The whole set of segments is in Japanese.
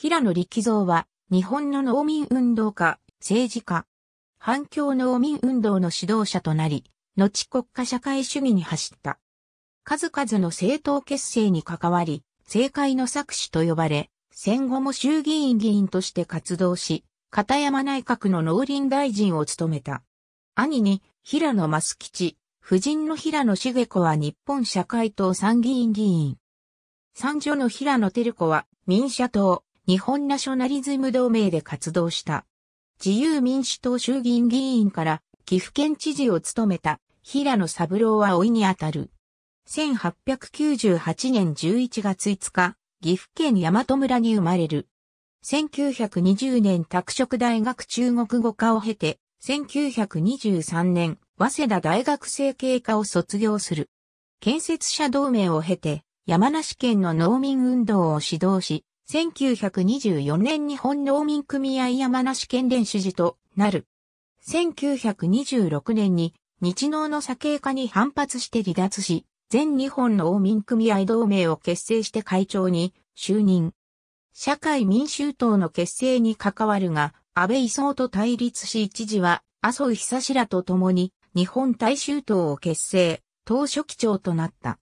平野力蔵は、日本の農民運動家、政治家、反共農民運動の指導者となり、後国家社会主義に走った。数々の政党結成に関わり、政界の作詞と呼ばれ、戦後も衆議院議員として活動し、片山内閣の農林大臣を務めた。兄に、平野益吉、夫人の平野茂子は日本社会党参議院議員。三女の平野照子は民社党、日本ナショナリズム同盟で活動した。自由民主党衆議院議員から岐阜県知事を務めた平野三郎は老いにあたる。1898年11月5日、岐阜県大和村に生まれる。1920年拓殖大学中国語科を経て、1923年、早稲田大学生経科を卒業する。建設者同盟を経て、山梨県の農民運動を指導し、1924年日本農民組合山梨県連主事となる。1926年に日農の左傾化に反発して離脱し、全日本農民組合同盟を結成して会長に就任。社会民衆党の結成に関わるが、安倍磯と対立し一時は麻生久志らと共に日本大衆党を結成、党書記長となった。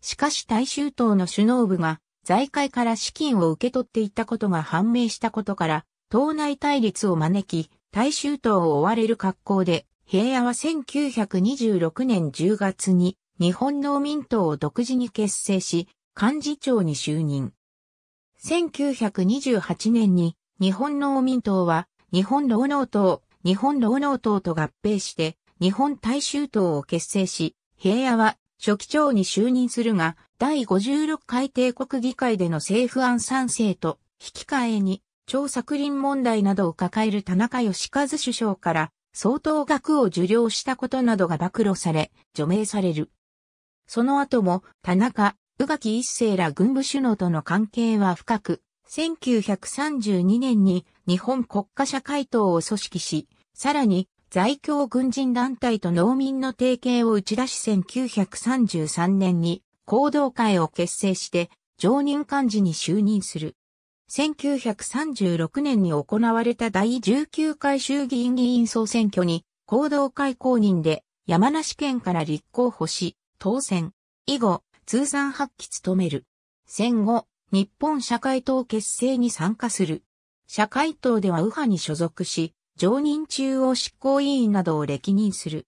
しかし大衆党の首脳部が財界から資金を受け取っていたことが判明したことから、党内対立を招き、大衆党を追われる格好で、平野は1926年10月に日本農民党を独自に結成し、幹事長に就任。1928年に日本農民党は日本労農党、日本労農党と合併して日本大衆党を結成し、平野は初期長に就任するが、第56回帝国議会での政府案賛成と引き換えに、超作林問題などを抱える田中義和首相から相当額を受領したことなどが暴露され、除名される。その後も田中、宇垣一世ら軍部首脳との関係は深く、1932年に日本国家社会党を組織し、さらに在京軍人団体と農民の提携を打ち出し1933年に行動会を結成して常任幹事に就任する。1936年に行われた第19回衆議院議員総選挙に行動会公認で山梨県から立候補し、当選。以後、通算発揮務める。戦後、日本社会党結成に参加する。社会党では右派に所属し、常任中央執行委員などを歴任する。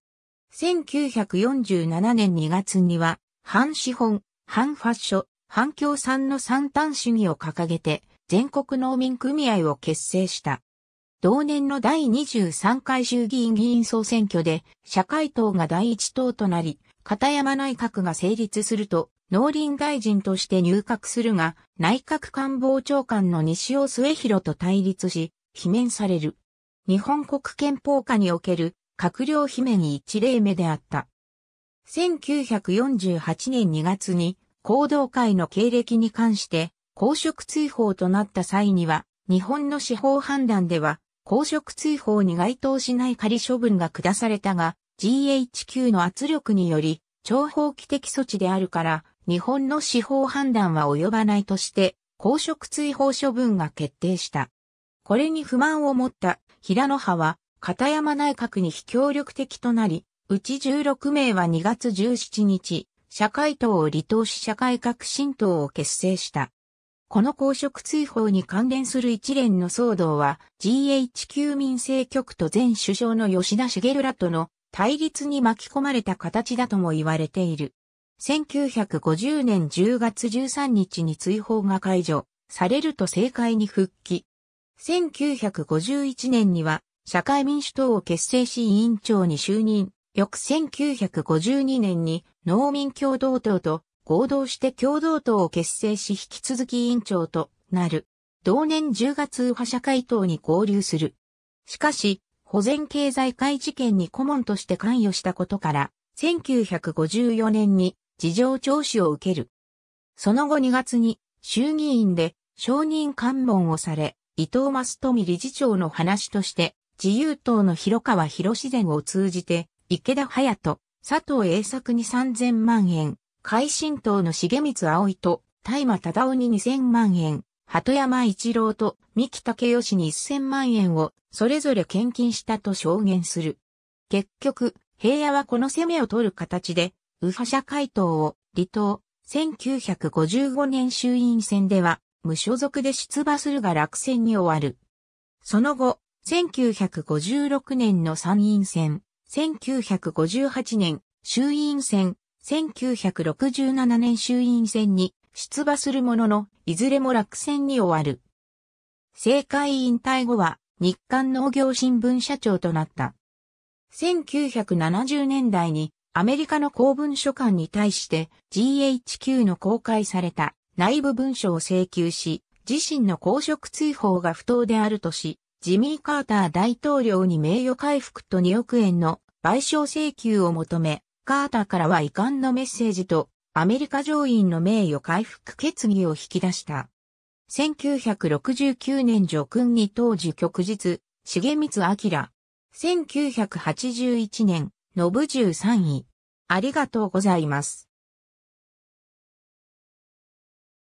1947年2月には、反資本、反ファッション、反共産の三端主義を掲げて全国農民組合を結成した。同年の第23回衆議院議員総選挙で社会党が第一党となり、片山内閣が成立すると農林大臣として入閣するが、内閣官房長官の西尾末広と対立し、罷免される。日本国憲法下における閣僚罷免一例目であった。1948年2月に行動会の経歴に関して公職追放となった際には、日本の司法判断では、公職追放に該当しない仮処分が下されたが、GHQ の圧力により、長方規的措置であるから、日本の司法判断は及ばないとして、公職追放処分が決定した。これに不満を持った平野派は、片山内閣に非協力的となり、うち16名は2月17日、社会党を離党し社会革新党を結成した。この公職追放に関連する一連の騒動は GHQ 民政局と前首相の吉田茂らとの対立に巻き込まれた形だとも言われている。1950年10月13日に追放が解除されると政界に復帰。1951年には社会民主党を結成し委員長に就任。翌1952年に農民共同党と合同して共同党を結成し引き続き委員長となる。同年10月右派社会党に合流する。しかし、保全経済会事件に顧問として関与したことから、1954年に事情聴取を受ける。その後2月に衆議院で承認関問をされ、伊藤正富理事長の話として、自由党の広川博自然を通じて、池田隼人、佐藤栄作に3000万円、海進党の重光葵と、大麻忠夫に2000万円、鳩山一郎と三木武義に1000万円をそれぞれ献金したと証言する。結局、平野はこの攻めを取る形で、右派者回答を離党、1955年衆院選では無所属で出馬するが落選に終わる。その後、1956年の参院選、1958年衆院選、1967年衆院選に出馬するものの、いずれも落選に終わる。政界引退後は日刊農業新聞社長となった。1970年代にアメリカの公文書館に対して GHQ の公開された内部文書を請求し、自身の公職追放が不当であるとし、ジミー・カーター大統領に名誉回復と2億円の賠償請求を求め、カーターからは遺憾のメッセージとアメリカ上院の名誉回復決議を引き出した。1969年叙勲に当時旭日、重光明。1981年、信13位。ありがとうございます。